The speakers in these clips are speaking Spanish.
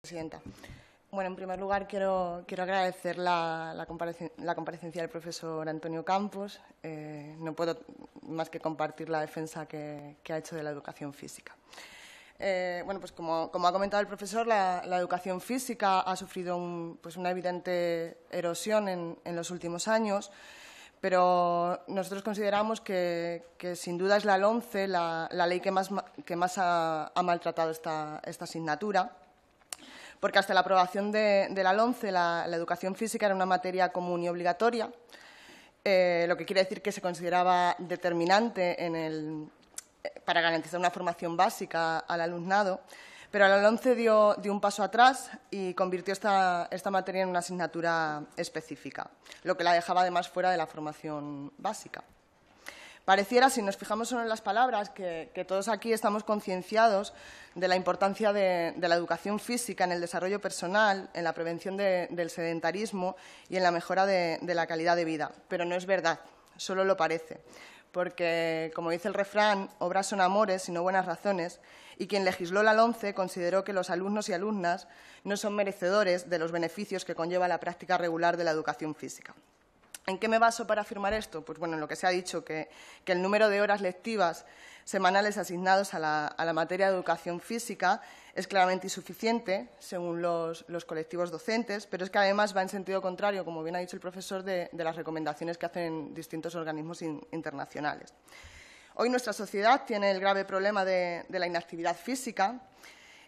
Presidenta. Bueno, en primer lugar quiero, agradecer la, comparecencia, del profesor Antonio Campos. Eh, no puedo más que compartir la defensa que, ha hecho de la educación física. Eh, bueno, pues como, ha comentado el profesor, la, educación física ha sufrido pues una evidente erosión en, los últimos años, pero nosotros consideramos que, sin duda es la once la, ley que más, ha, maltratado esta asignatura porque hasta la aprobación de, la LONCE la, educación física era una materia común y obligatoria, eh, lo que quiere decir que se consideraba determinante para garantizar una formación básica al alumnado. Pero la LONCE dio, un paso atrás y convirtió esta, materia en una asignatura específica, lo que la dejaba además fuera de la formación básica. Pareciera, si nos fijamos solo en las palabras, que, todos aquí estamos concienciados de la importancia de, la educación física en el desarrollo personal, en la prevención del sedentarismo y en la mejora de, la calidad de vida. Pero no es verdad, solo lo parece porque, como dice el refrán, obras son amores y no buenas razones, y quien legisló la 11 consideró que los alumnos y alumnas no son merecedores de los beneficios que conlleva la práctica regular de la educación física. ¿En qué me baso para afirmar esto? Pues bueno, en lo que se ha dicho, que, el número de horas lectivas semanales asignadas a la, materia de educación física es claramente insuficiente, según los, colectivos docentes, pero es que además va en sentido contrario, como bien ha dicho el profesor, de, las recomendaciones que hacen distintos organismos internacionales. Hoy nuestra sociedad tiene el grave problema de la inactividad física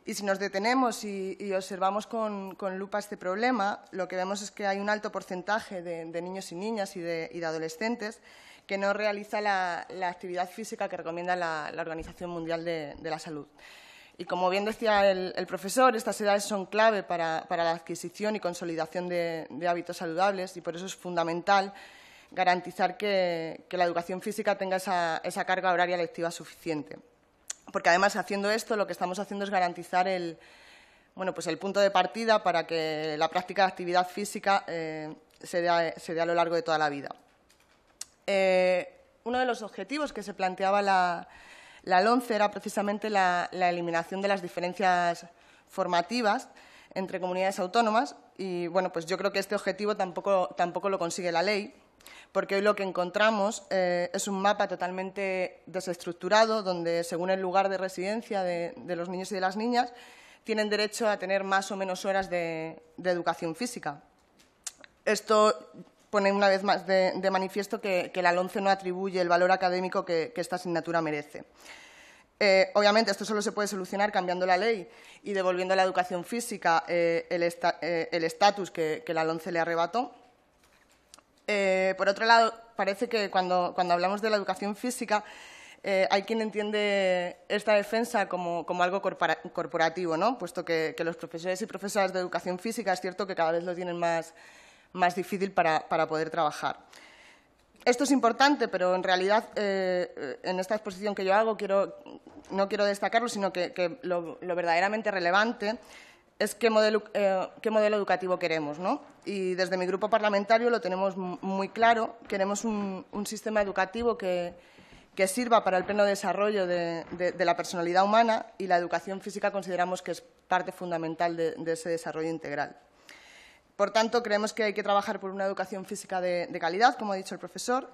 y si nos detenemos y, observamos con, lupa este problema, lo que vemos es que hay un alto porcentaje de, niños y niñas y de, adolescentes que no realiza la, actividad física que recomienda la, Organización Mundial de, la Salud. Y como bien decía el, profesor, estas edades son clave para, la adquisición y consolidación de, hábitos saludables y por eso es fundamental garantizar que, la educación física tenga esa carga horaria lectiva suficiente porque además haciendo esto lo que estamos haciendo es garantizar el, pues punto de partida para que la práctica de actividad física eh, se, dé, a lo largo de toda la vida. Eh, uno de los objetivos que se planteaba la, la LONCE era precisamente la, la, eliminación de las diferencias formativas entre comunidades autónomas y, bueno, pues yo creo que este objetivo tampoco, tampoco lo consigue la ley porque hoy lo que encontramos eh, es un mapa totalmente desestructurado, donde según el lugar de residencia de, los niños y de las niñas, tienen derecho a tener más o menos horas de, educación física. Esto pone una vez más de, manifiesto que, la no atribuye el valor académico que, esta asignatura merece. Eh, obviamente, esto solo se puede solucionar cambiando la ley y devolviendo a la educación física eh, el estatus que, la LONCE le arrebató eh, por otro lado, parece que cuando, hablamos de la educación física, eh, hay quien entiende esta defensa como, algo corporativo, ¿no? puesto que, los profesores y profesoras de educación física es cierto que cada vez lo tienen más, difícil para, poder trabajar. Esto es importante, pero en realidad eh, en esta exposición que yo hago no quiero destacarlo, sino que, lo verdaderamente relevante es eh, qué modelo, educativo queremos. ¿no? Y desde mi grupo parlamentario lo tenemos muy claro. Queremos un, sistema educativo que, sirva para el pleno desarrollo de, la personalidad humana y la educación física consideramos que es parte fundamental de, ese desarrollo integral. Por tanto, creemos que hay que trabajar por una educación física de calidad, como ha dicho el profesor,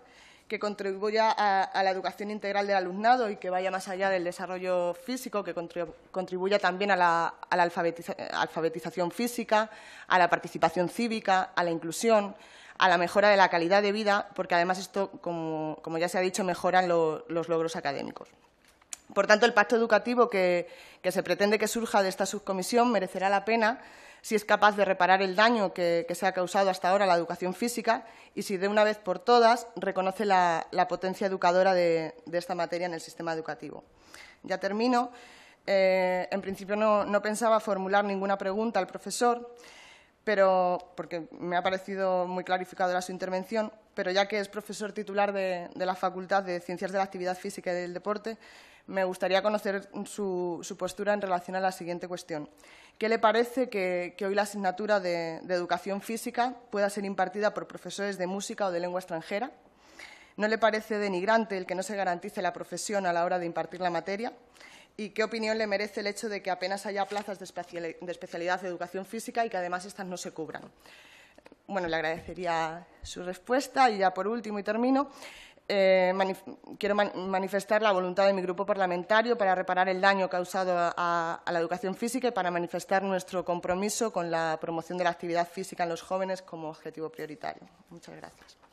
que contribuya a, la educación integral del alumnado y que vaya más allá del desarrollo físico, que contribuya también a la, alfabetización física, a la participación cívica, a la inclusión, a la mejora de la calidad de vida, porque además esto, como, ya se ha dicho, mejora los logros académicos. Por tanto, el pacto educativo que se pretende que surja de esta subcomisión merecerá la pena si es capaz de reparar el daño que, se ha causado hasta ahora a la educación física y si de una vez por todas reconoce la, potencia educadora de, esta materia en el sistema educativo. Ya termino. Eh, en principio no, pensaba formular ninguna pregunta al profesor, pero porque me ha parecido muy clarificadora su intervención, pero ya que es profesor titular de la Facultad de Ciencias de la Actividad Física y del Deporte, me gustaría conocer su, postura en relación a la siguiente cuestión. ¿Qué le parece que, hoy la asignatura de, de educación física pueda ser impartida por profesores de música o de lengua extranjera? ¿No le parece denigrante el que no se garantice la profesión a la hora de impartir la materia? ¿Y qué opinión le merece el hecho de que apenas haya plazas de especialidad de educación física y que además estas no se cubran? Bueno, le agradecería su respuesta y ya por último y termino. Eh, quiero manifestar la voluntad de mi grupo parlamentario para reparar el daño causado a, a, la educación física y para manifestar nuestro compromiso con la promoción de la actividad física en los jóvenes como objetivo prioritario. Muchas gracias.